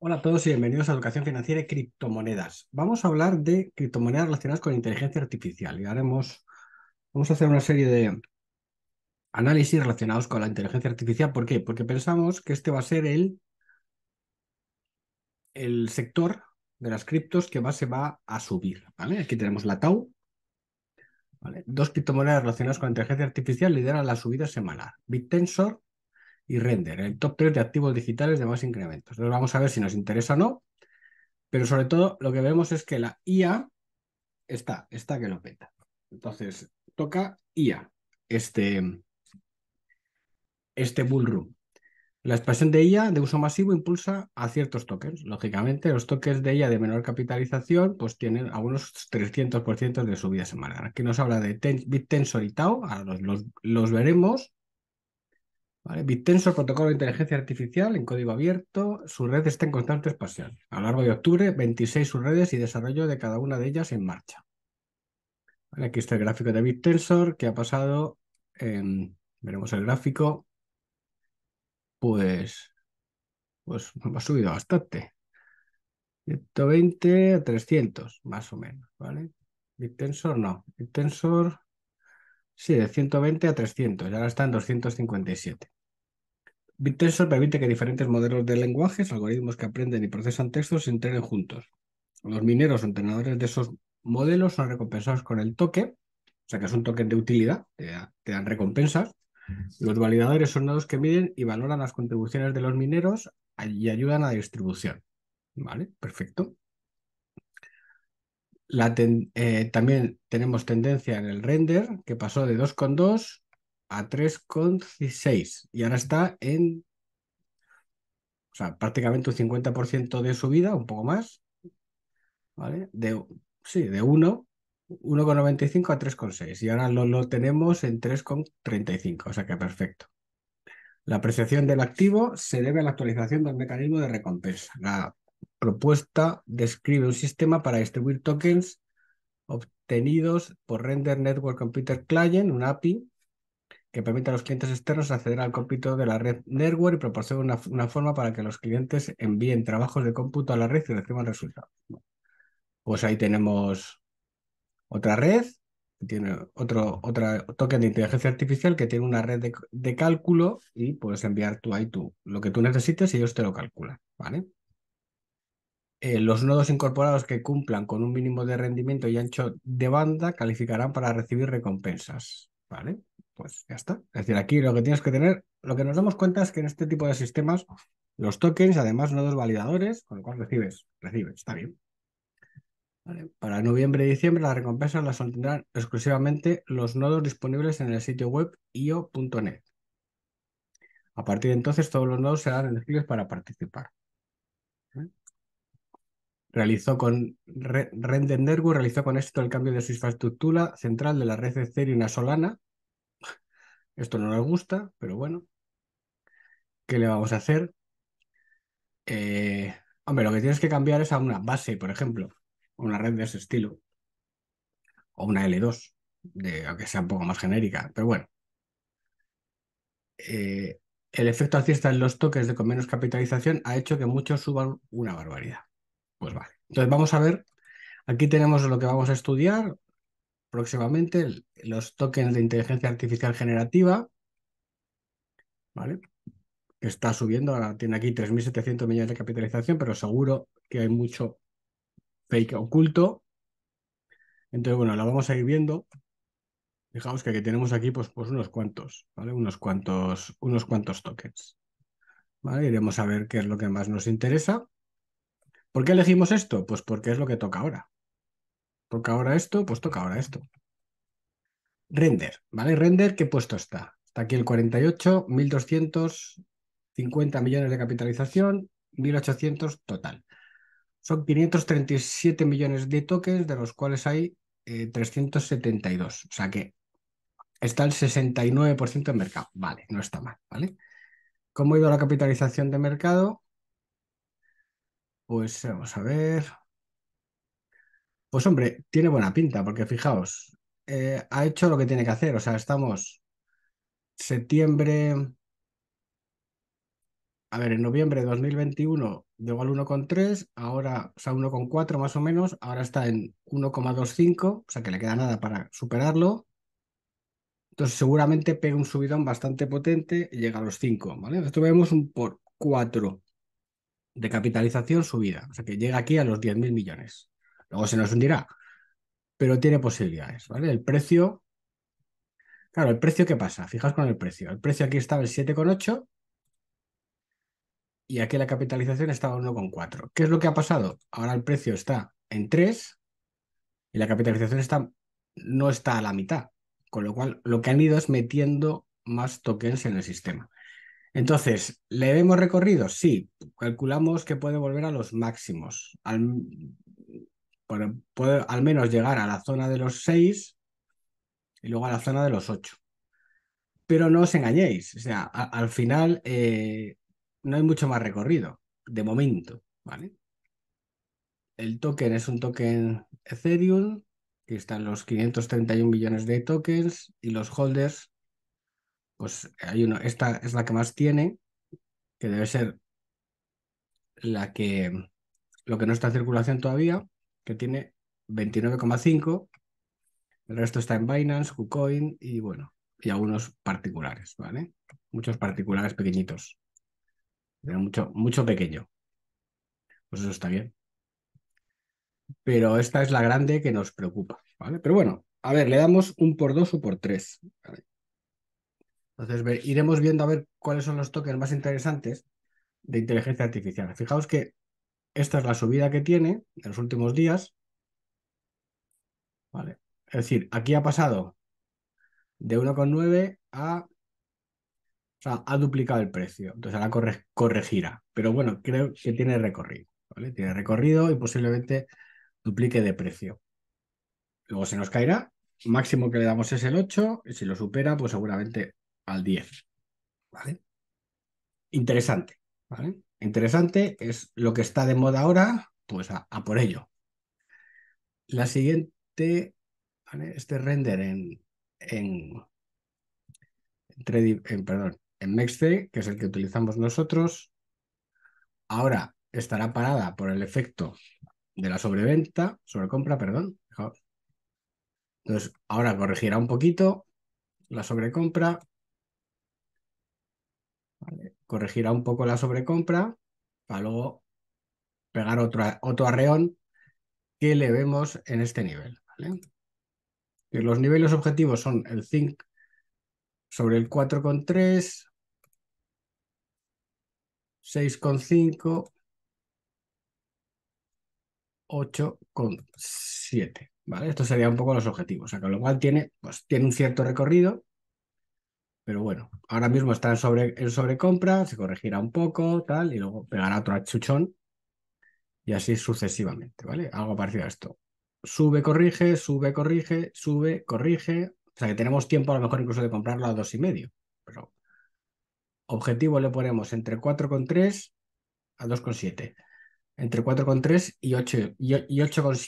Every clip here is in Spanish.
Hola a todos y bienvenidos a Educación Financiera y Criptomonedas. Vamos a hablar de criptomonedas relacionadas con inteligencia artificial y haremos, vamos a hacer una serie de análisis relacionados con la inteligencia artificial. ¿Por qué? Porque pensamos que este va a ser el, el sector de las criptos que más se va a subir. ¿vale? Aquí tenemos la TAU. ¿vale? Dos criptomonedas relacionadas con la inteligencia artificial lideran la subida semanal. BitTensor y Render, el top 3 de activos digitales de más incrementos. Entonces vamos a ver si nos interesa o no, pero sobre todo lo que vemos es que la IA está, está que lo peta. Entonces toca IA, este, este bullroom. La expansión de IA de uso masivo impulsa a ciertos tokens. Lógicamente, los tokens de IA de menor capitalización pues tienen algunos unos 300% de subida semanal. Aquí nos habla de Ten BitTensor y Tau, ahora los, los veremos, BitTensor, protocolo de inteligencia artificial en código abierto, su red está en constante expansión. A lo largo de octubre, 26 redes y desarrollo de cada una de ellas en marcha. Aquí está el gráfico de BitTensor que ha pasado, veremos el gráfico, pues, pues ha subido bastante. 120 a 300, más o menos, ¿vale? BitTensor no, BitTensor, sí, de 120 a 300, y ahora está en 257. BitTensor permite que diferentes modelos de lenguajes, algoritmos que aprenden y procesan textos se entrenen juntos. Los mineros o entrenadores de esos modelos son recompensados con el toque, o sea que es un token de utilidad, te, dan recompensas. Los validadores son los que miden y valoran las contribuciones de los mineros y ayudan a la distribución. Vale, perfecto. Eh, también tenemos tendencia en el render que pasó de 2,2 a 3,6 y ahora está en, o sea, prácticamente un 50% de subida, un poco más, ¿vale? De, sí, de 1, 1,95 a 3,6 y ahora lo, lo tenemos en 3,35, o sea que perfecto. La apreciación del activo se debe a la actualización del mecanismo de recompensa. La propuesta describe un sistema para distribuir tokens obtenidos por Render Network Computer Client, un API, que permite a los clientes externos acceder al cómputo de la red network y proporcionar una, forma para que los clientes envíen trabajos de cómputo a la red y reciban resultados. Pues ahí tenemos otra red, que tiene otro, otra token de inteligencia artificial que tiene una red de, cálculo y puedes enviar tú ahí lo que tú necesites y ellos te lo calculan, ¿vale? Eh, los nodos incorporados que cumplan con un mínimo de rendimiento y ancho de banda calificarán para recibir recompensas, ¿vale? pues ya está. Es decir, aquí lo que tienes que tener, lo que nos damos cuenta es que en este tipo de sistemas los tokens, además, nodos validadores, con lo cual recibes, recibes, está bien. Para noviembre y diciembre las recompensas las obtendrán exclusivamente los nodos disponibles en el sitio web io.net. A partir de entonces todos los nodos serán elegibles para participar. ¿Eh? Realizó con Re, Rendendergu realizó con éxito el cambio de su infraestructura central de la red Ethereum a Solana esto no nos gusta, pero bueno, ¿qué le vamos a hacer? Eh, hombre, lo que tienes que cambiar es a una base, por ejemplo, una red de ese estilo, o una L2, de, aunque sea un poco más genérica, pero bueno. Eh, el efecto alcista en los toques de con menos capitalización ha hecho que muchos suban una barbaridad. Pues vale. Entonces vamos a ver, aquí tenemos lo que vamos a estudiar, próximamente los tokens de inteligencia artificial generativa, ¿vale? que está subiendo, ahora tiene aquí 3.700 millones de capitalización, pero seguro que hay mucho fake oculto. Entonces, bueno, la vamos a ir viendo. Fijaos que aquí tenemos aquí pues, pues unos cuantos, ¿vale? Unos cuantos, unos cuantos tokens. ¿Vale? Iremos a ver qué es lo que más nos interesa. ¿Por qué elegimos esto? Pues porque es lo que toca ahora toca ahora esto, pues toca ahora esto. Render, ¿vale? Render, ¿qué puesto está? Está aquí el 48, 1.250 millones de capitalización, 1.800 total. Son 537 millones de tokens, de los cuales hay 372. Eh, o sea que está el 69% del mercado. Vale, no está mal, ¿vale? ¿Cómo ha ido la capitalización de mercado? Pues vamos a ver. Pues hombre, tiene buena pinta, porque fijaos, eh, ha hecho lo que tiene que hacer. O sea, estamos septiembre, a ver, en noviembre de 2021 llegó al 1,3, ahora, o sea, 1,4 más o menos, ahora está en 1,25, o sea que le queda nada para superarlo. Entonces seguramente pega un subidón bastante potente y llega a los 5, ¿vale? Esto vemos un por 4 de capitalización subida, o sea que llega aquí a los 10.000 millones. Luego se nos hundirá, pero tiene posibilidades, ¿vale? El precio, claro, el precio, ¿qué pasa? Fijaos con el precio. El precio aquí estaba el 7,8 y aquí la capitalización estaba 1,4. ¿Qué es lo que ha pasado? Ahora el precio está en 3 y la capitalización está, no está a la mitad, con lo cual lo que han ido es metiendo más tokens en el sistema. Entonces, ¿le hemos recorrido? Sí, calculamos que puede volver a los máximos, al para al menos llegar a la zona de los 6 y luego a la zona de los 8. Pero no os engañéis, o sea, al final eh, no hay mucho más recorrido, de momento, ¿vale? El token es un token Ethereum, que están los 531 millones de tokens y los holders, pues hay uno, esta es la que más tiene, que debe ser la que, lo que no está en circulación todavía, que tiene 29,5. El resto está en Binance, KuCoin y bueno, y algunos particulares, ¿vale? Muchos particulares pequeñitos. Pero mucho, mucho pequeño. Pues eso está bien. Pero esta es la grande que nos preocupa, ¿vale? Pero bueno, a ver, le damos un por dos o por tres. Entonces iremos viendo a ver cuáles son los tokens más interesantes de inteligencia artificial. Fijaos que esta es la subida que tiene en los últimos días. Vale. Es decir, aquí ha pasado de 1,9 a... O sea, ha duplicado el precio. Entonces ahora corre, corregirá. Pero bueno, creo que tiene recorrido. ¿vale? Tiene recorrido y posiblemente duplique de precio. Luego se nos caerá. Máximo que le damos es el 8. Y si lo supera, pues seguramente al 10. ¿Vale? Interesante. ¿Vale? interesante, es lo que está de moda ahora, pues a, por ello. La siguiente, este render en, en, en, perdón, en que es el que utilizamos nosotros, ahora estará parada por el efecto de la sobreventa, sobrecompra, perdón. Entonces, ahora corregirá un poquito la sobrecompra. Vale corregirá un poco la sobrecompra para luego pegar otro, otro arreón que le vemos en este nivel. los niveles objetivos son el zinc sobre el 4,3, 6,5, 8,7. ¿vale? Esto sería un poco los objetivos, con lo cual tiene, pues, tiene un cierto recorrido pero bueno, ahora mismo está en, sobre, sobrecompra, se corregirá un poco, tal, y luego pegará otro chuchón y así sucesivamente, ¿vale? Algo parecido a esto. Sube, corrige, sube, corrige, sube, corrige. O sea que tenemos tiempo a lo mejor incluso de comprarlo a dos y medio. Pero objetivo le ponemos entre 4,3 a 2,7. Entre 4,3 y 8,7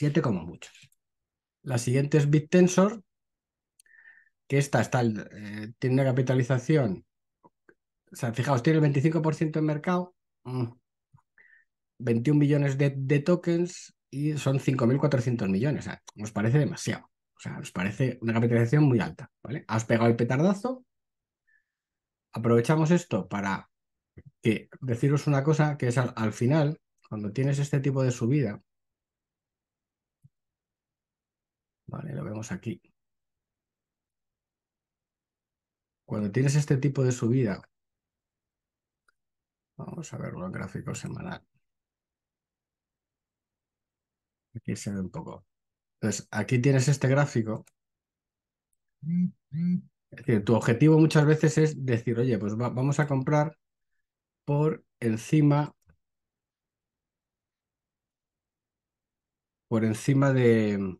y como mucho. La siguiente es BitTensor, que esta está, eh, tiene una capitalización, o sea, fijaos, tiene el 25% en mercado, 21 mm, millones de, tokens y son 5.400 millones. O sea, nos parece demasiado. O sea, nos parece una capitalización muy alta. ¿vale? Has pegado el petardazo. Aprovechamos esto para que deciros una cosa, que es al final, cuando tienes este tipo de subida, Vale, lo vemos aquí. Cuando tienes este tipo de subida, vamos a ver un gráfico semanal. Aquí se ve un poco. Entonces, aquí tienes este gráfico. Es decir, tu objetivo muchas veces es decir, oye, pues vamos a comprar por encima por encima de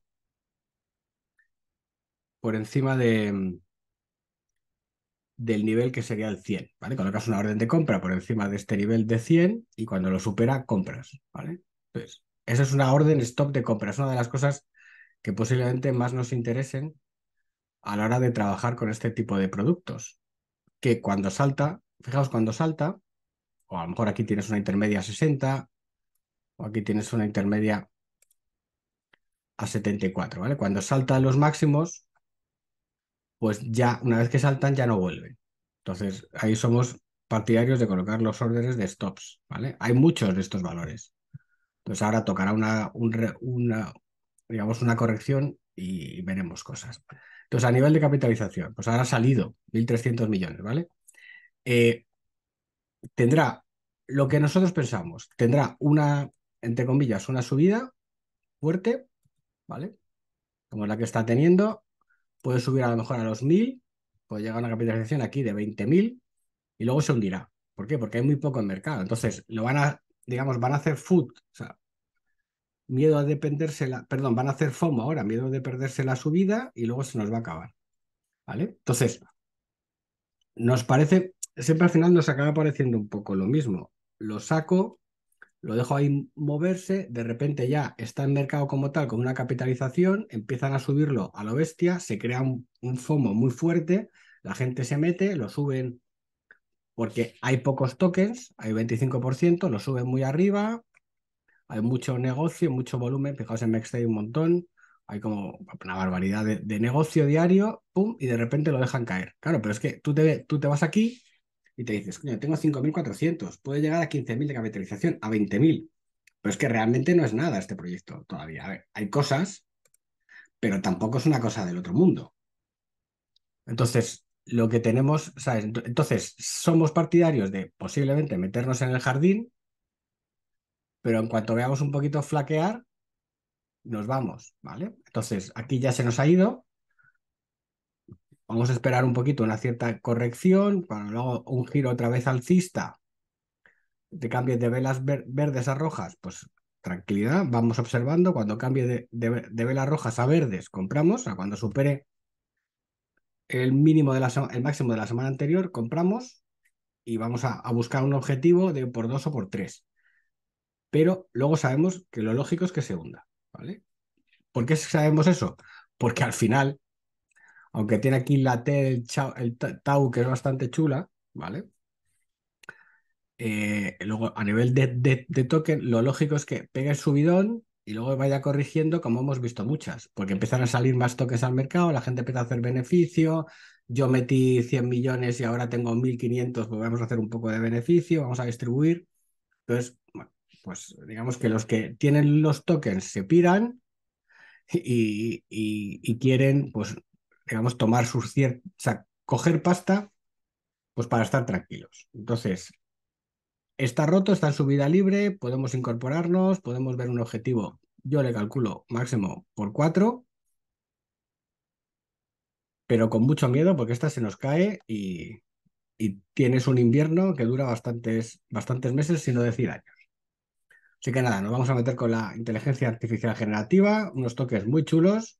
por encima de del nivel que sería el 100, ¿vale? Colocas una orden de compra por encima de este nivel de 100 y cuando lo supera, compras, ¿vale? Entonces, esa es una orden stop de compra, es una de las cosas que posiblemente más nos interesen a la hora de trabajar con este tipo de productos, que cuando salta, fijaos cuando salta, o a lo mejor aquí tienes una intermedia 60, o aquí tienes una intermedia a 74, ¿vale? Cuando salta los máximos, pues ya una vez que saltan ya no vuelven. Entonces ahí somos partidarios de colocar los órdenes de stops, ¿vale? Hay muchos de estos valores. Entonces ahora tocará una, una, digamos, una corrección y veremos cosas. Entonces, a nivel de capitalización, pues ahora ha salido 1.300 millones, ¿vale? Eh, tendrá lo que nosotros pensamos, tendrá una, entre comillas, una subida fuerte, ¿vale? Como la que está teniendo, puede subir a lo mejor a los 1000, puede llegar a una capitalización aquí de 20.000 y luego se hundirá. ¿Por qué? Porque hay muy poco en mercado. Entonces, lo van a, digamos, van a hacer food, o sea, miedo a dependerse la, perdón, van a hacer FOMO ahora, miedo de perderse la subida y luego se nos va a acabar. ¿Vale? Entonces, nos parece, siempre al final nos acaba pareciendo un poco lo mismo. Lo saco, lo dejo ahí moverse, de repente ya está en mercado como tal, con una capitalización, empiezan a subirlo a lo bestia, se crea un, FOMO muy fuerte, la gente se mete, lo suben porque hay pocos tokens, hay 25%, lo suben muy arriba, hay mucho negocio, mucho volumen, fijaos en Mexte hay un montón, hay como una barbaridad de, negocio diario, y de repente lo dejan caer. Claro, pero es que tú te, tú te vas aquí, y te dices, coño, tengo 5.400, puede llegar a 15.000 de capitalización, a 20.000. Pero es que realmente no es nada este proyecto todavía. A ver, hay cosas, pero tampoco es una cosa del otro mundo. Entonces, lo que tenemos, ¿sabes? Entonces, somos partidarios de posiblemente meternos en el jardín, pero en cuanto veamos un poquito flaquear, nos vamos, ¿vale? Entonces, aquí ya se nos ha ido, vamos a esperar un poquito una cierta corrección, cuando luego un giro otra vez alcista, de cambio de velas verdes a rojas, pues tranquilidad, vamos observando, cuando cambie de, velas rojas a verdes, compramos, a cuando supere el mínimo de la el máximo de la semana anterior, compramos y vamos a, a buscar un objetivo de por dos o por tres. Pero luego sabemos que lo lógico es que se hunda, ¿vale? ¿Por qué sabemos eso? Porque al final aunque tiene aquí la T, el, Tau, que es bastante chula, ¿vale? Eh, luego, a nivel de, token, lo lógico es que pegue el subidón y luego vaya corrigiendo, como hemos visto muchas, porque empiezan a salir más toques al mercado, la gente empieza a hacer beneficio, yo metí 100 millones y ahora tengo 1.500, pues vamos a hacer un poco de beneficio, vamos a distribuir. Entonces, bueno, pues digamos que los que tienen los tokens se piran y, y quieren pues digamos, tomar sus ciertas, o sea, coger pasta, pues para estar tranquilos. Entonces, está roto, está en subida libre, podemos incorporarnos, podemos ver un objetivo. Yo le calculo máximo por cuatro pero con mucho miedo porque esta se nos cae y, tienes un invierno que dura bastantes, bastantes meses, si no decir años. Así que nada, nos vamos a meter con la inteligencia artificial generativa, unos toques muy chulos.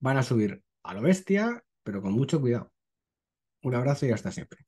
Van a subir a lo bestia, pero con mucho cuidado. Un abrazo y hasta siempre.